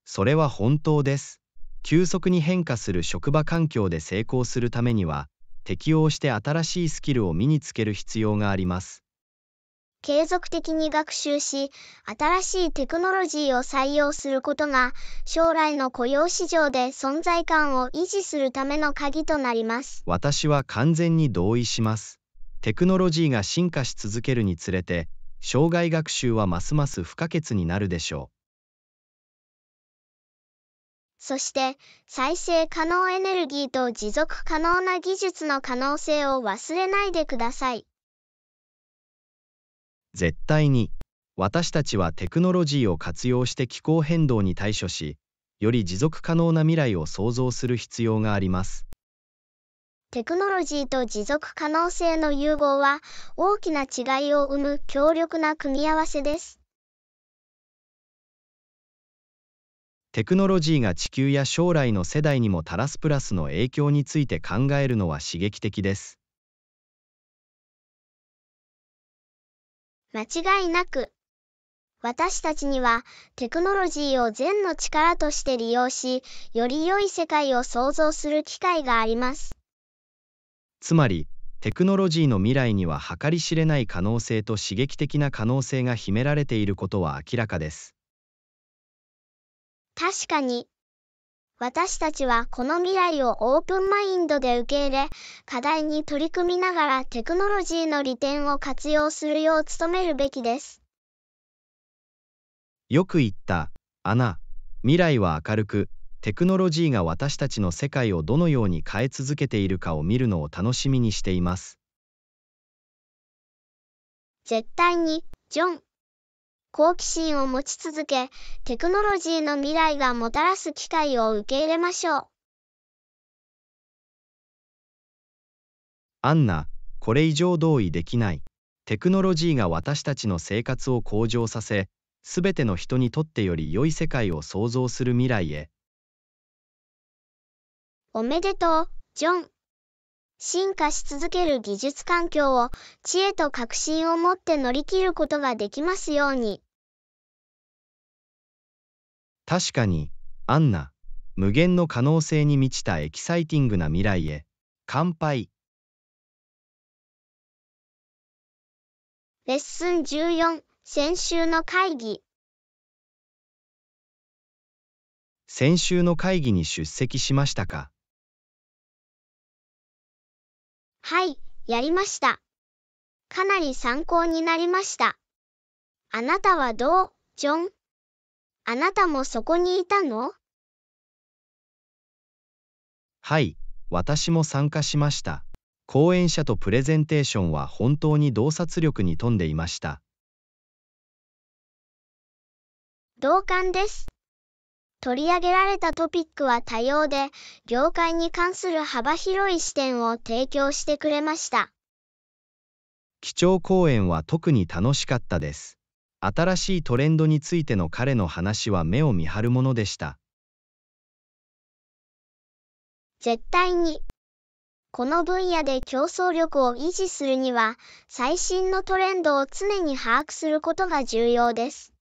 それは本当です急速に変化する職場環境で成功するためには適応して新しいスキルを身につける必要があります。継続的に学習し、新しいテクノロジーを採用することが、将来の雇用市場で存在感を維持するための鍵となります。私は完全に同意します。テクノロジーが進化し続けるにつれて、障害学習はますます不可欠になるでしょう。そして再生可能エネルギーと持続可能な技術の可能性を忘れないでください。絶対に私たちはテクノロジーを活用して気候変動に対処し、より持続可能な未来を創造する必要があります。テクノロジーと持続可能性の融合は大きな違いを生む強力な組み合わせです。テクノロジーが地球や将来の世代にもタラスプラスの影響について考えるのは刺激的です。間違いなく私たちにはテクノロジーを善の力として利用しより良い世界を創造する機会がありますつまりテクノロジーの未来には計り知れない可能性と刺激的な可能性が秘められていることは明らかです確かに。私たちはこの未来をオープンマインドで受け入れ、課題に取り組みながらテクノロジーの利点を活用するよう努めるべきです。よく言った、アナ。未来は明るく、テクノロジーが私たちの世界をどのように変え続けているかを見るのを楽しみにしています。絶対に、ジョン。好奇心を持ち続け、テクノロジーの未来がもたらす機会を受け入れましょう。アンナ、これ以上同意できない。テクノロジーが私たちの生活を向上させ、すべての人にとってより良い世界を創造する未来へ。おめでとう、ジョン。進化し続ける技術環境を知恵と革新を持って乗り切ることができますように。確かに、アンナ、無限の可能性に満ちたエキサイティングな未来へ、乾杯。レッスン14、先週の会議。先週の会議に出席しましたかはい、やりました。かなり参考になりました。あなたはどう、ジョンあなたもそこにいたのはい、私も参加しました。講演者とプレゼンテーションは本当に洞察力に富んでいました。同感です。取り上げられたトピックは多様で、業界に関する幅広い視点を提供してくれました。基調講演は特に楽しかったです。新しいトレンドについての彼の話は目を見張るものでした。絶対に。この分野で競争力を維持するには、最新のトレンドを常に把握することが重要です。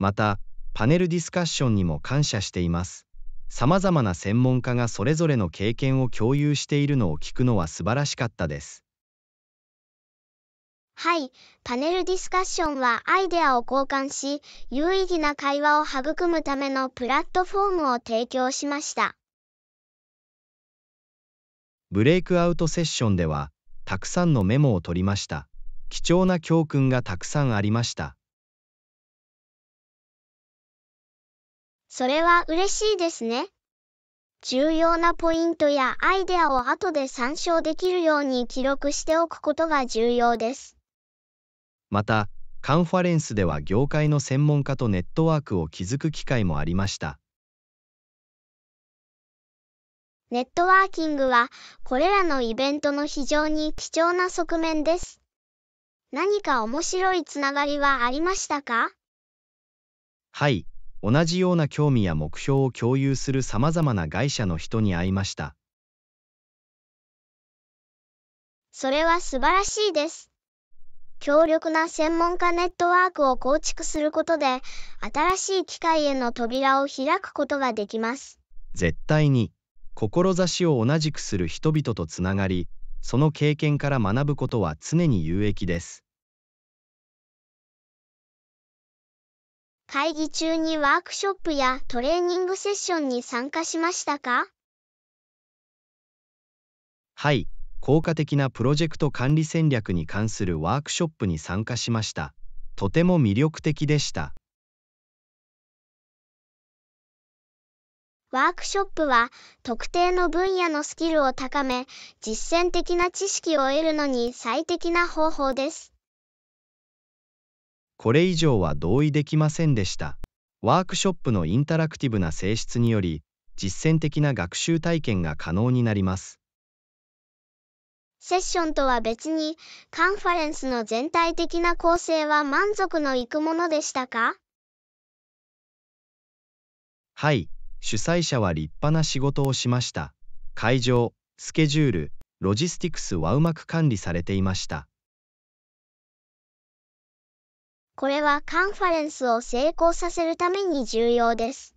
また、パネルディスカッションにも感謝しています。様々な専門家がそれぞれの経験を共有しているのを聞くのは素晴らしかったです。はい、パネルディスカッションはアイデアを交換し、有意義な会話を育むためのプラットフォームを提供しました。ブレイクアウトセッションでは、たくさんのメモを取りました。貴重な教訓がたくさんありました。それは嬉しいですね。重要なポイントやアイデアを後で参照できるように記録しておくことが重要です。また、カンファレンスでは業界の専門家とネットワークを築く機会もありました。ネットワーキングはこれらのイベントの非常に貴重な側面です。何か面白いつながりはありましたかはい、同じような興味や目標を共有するさまざまな会社の人に会いましたそれは素晴らしいです強力な専門家ネットワークを構築することで新しい機会への扉を開くことができます絶対に志を同じくする人々とつながりその経験から学ぶことは常に有益です会議中にワークショップやトレーニングセッションに参加しましたかはい、効果的なプロジェクト管理戦略に関するワークショップに参加しました。とても魅力的でした。ワークショップは特定の分野のスキルを高め、実践的な知識を得るのに最適な方法です。これ以上は同意できませんでしたワークショップのインタラクティブな性質により実践的な学習体験が可能になりますセッションとは別にカンファレンスの全体的な構成は満足のいくものでしたかはい主催者は立派な仕事をしました会場スケジュールロジスティクスはうまく管理されていましたこれはカンファレンスを成功させるために重要です。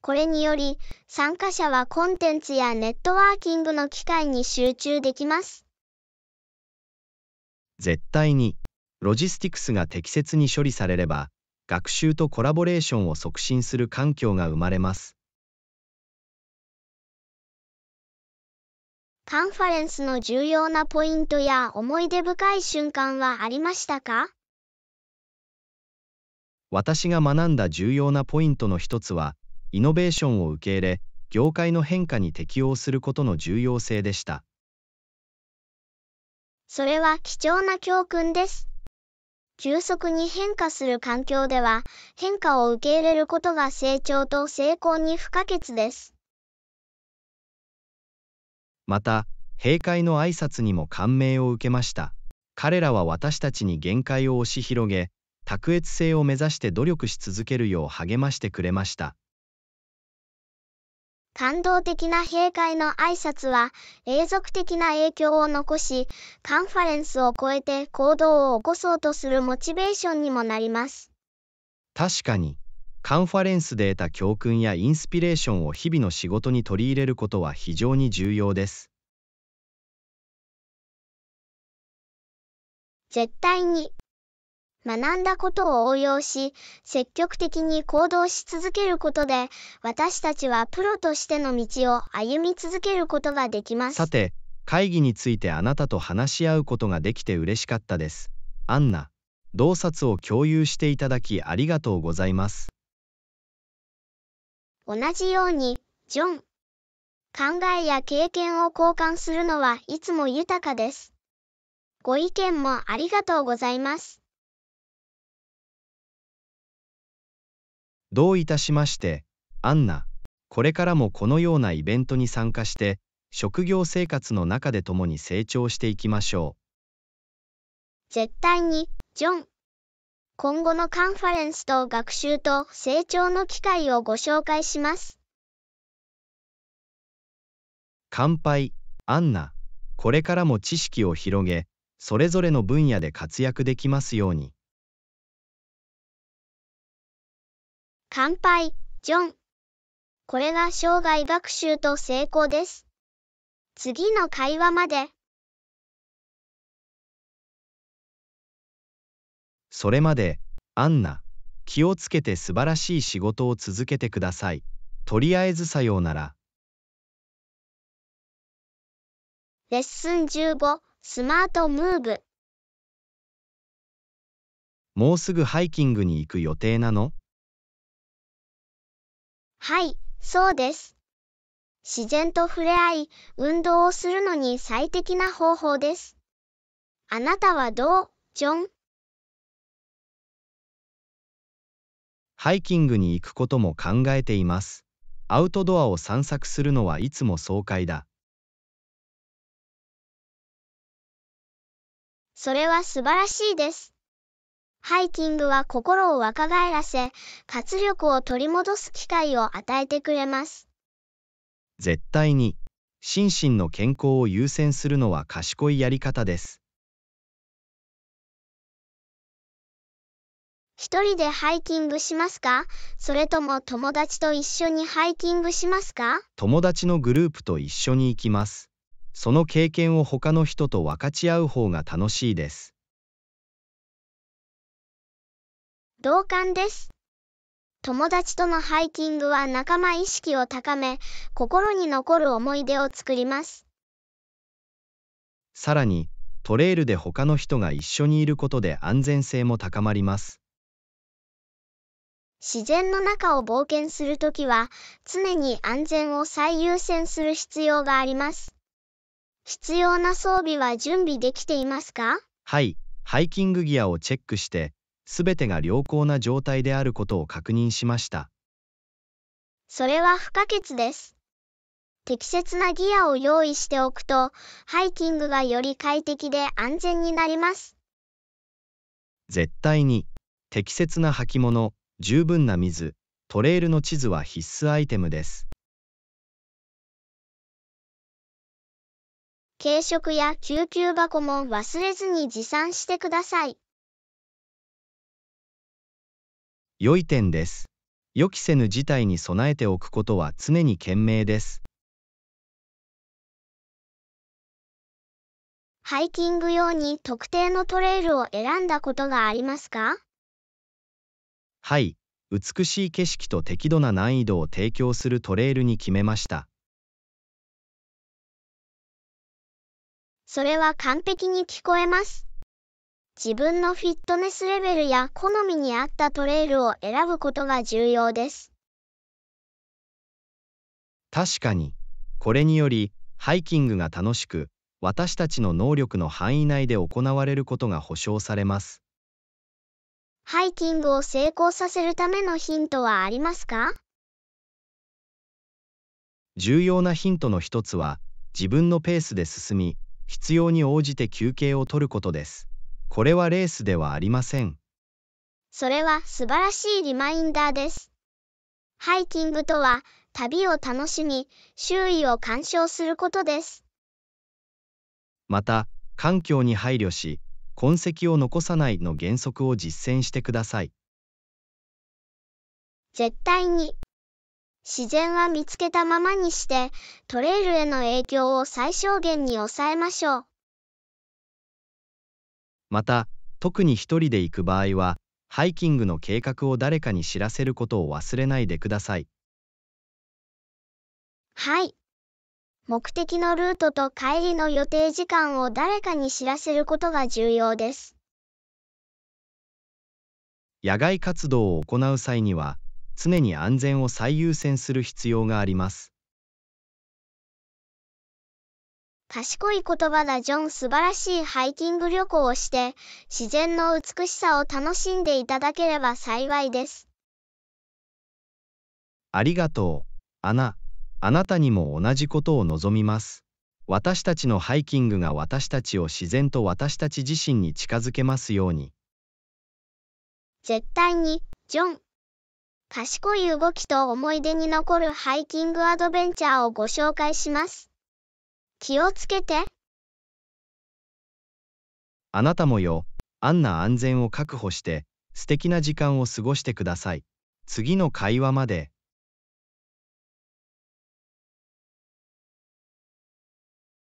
これにより、参加者はコンテンツやネットワーキングの機会に集中できます。絶対に、ロジスティクスが適切に処理されれば、学習とコラボレーションを促進する環境が生まれます。カンファレンスの重要なポイントや思い出深い瞬間はありましたか私が学んだ重要なポイントの一つは、イノベーションを受け入れ、業界の変化に適応することの重要性でした。それは貴重な教訓です。急速に変化する環境では、変化を受け入れることが成長と成功に不可欠です。また、閉会の挨拶にも感銘を受けました。彼らは私たちに限界を押し広げ、卓越性を目指して努力し続けるよう励ましてくれました。感動的な閉会の挨拶は永続的な影響を残し、カンファレンスを超えて行動を起こそうとするモチベーションにもなります。確かに、カンファレンスで得た教訓やインスピレーションを日々の仕事に取り入れることは非常に重要です。絶対に学んだことを応用し、積極的に行動し続けることで、私たちはプロとしての道を歩み続けることができます。さて、会議についてあなたと話し合うことができて嬉しかったです。アンナ、洞察を共有していただきありがとうございます。同じように、ジョン。考えや経験を交換するのはいつも豊かです。ご意見もありがとうございます。どういたしまして、アンナ、これからもこのようなイベントに参加して、職業生活の中で共に成長していきましょう。絶対に、ジョン。今後のカンファレンスと学習と成長の機会をご紹介します。乾杯、アンナ。これからも知識を広げ、それぞれの分野で活躍できますように。乾杯、ジョン。これが生涯学習と成功です。次の会話まで。それまで、アンナ、気をつけて素晴らしい仕事を続けてください。とりあえずさようなら。レッスン15、スマートムーブ。もうすぐハイキングに行く予定なのはい、そうです。自然と触れ合い、運動をするのに最適な方法です。あなたはどう、ジョンハイキングに行くことも考えています。アウトドアを散策するのはいつも爽快だ。それは素晴らしいです。ハイキングは心を若返らせ、活力を取り戻す機会を与えてくれます。絶対に、心身の健康を優先するのは賢いやり方です。一人でハイキングしますかそれとも友達と一緒にハイキングしますか友達のグループと一緒に行きます。その経験を他の人と分かち合う方が楽しいです。同感です。友達とのハイキングは仲間意識を高め、心に残る思い出を作ります。さらに、トレイルで他の人が一緒にいることで安全性も高まります。自然の中を冒険するときは、常に安全を最優先する必要があります。必要な装備は準備できていますかはい、ハイキングギアをチェックして、すべてが良好な状態であることを確認しました。それは不可欠です。適切なギアを用意しておくと、ハイキングがより快適で安全になります。絶対に、適切な履物、十分な水、トレイルの地図は必須アイテムです。軽食や救急箱も忘れずに持参してください。良い点です。予期せぬ事態に備えておくことは常に賢明です。ハイキング用に特定のトレイルを選んだことがありますかはい、美しい景色と適度な難易度を提供するトレイルに決めました。それは完璧に聞こえます。自分のフィットネスレベルや好みに合ったトレイルを選ぶことが重要です。確かに、これにより、ハイキングが楽しく、私たちの能力の範囲内で行われることが保証されます。ハイキングを成功させるためのヒントはありますか重要なヒントの一つは、自分のペースで進み、必要に応じて休憩を取ることです。これはレースではありません。それは素晴らしいリマインダーです。ハイキングとは、旅を楽しみ、周囲を鑑賞することです。また、環境に配慮し、痕跡を残さないの原則を実践してください。絶対に。自然は見つけたままにして、トレイルへの影響を最小限に抑えましょう。また特に一人で行く場合はハイキングの計画を誰かに知らせることを忘れないでくださいはい目的のルートと帰りの予定時間を誰かに知らせることが重要です野外活動を行う際には常に安全を最優先する必要があります賢い言葉だジョン素晴らしいハイキング旅行をして、自然の美しさを楽しんでいただければ幸いです。ありがとう、アナ。あなたにも同じことを望みます。私たちのハイキングが私たちを自然と私たち自身に近づけますように。絶対に、ジョン。賢い動きと思い出に残るハイキングアドベンチャーをご紹介します。気をつけて。あなたもよ、アンナ安全を確保して、素敵な時間を過ごしてください。次の会話まで。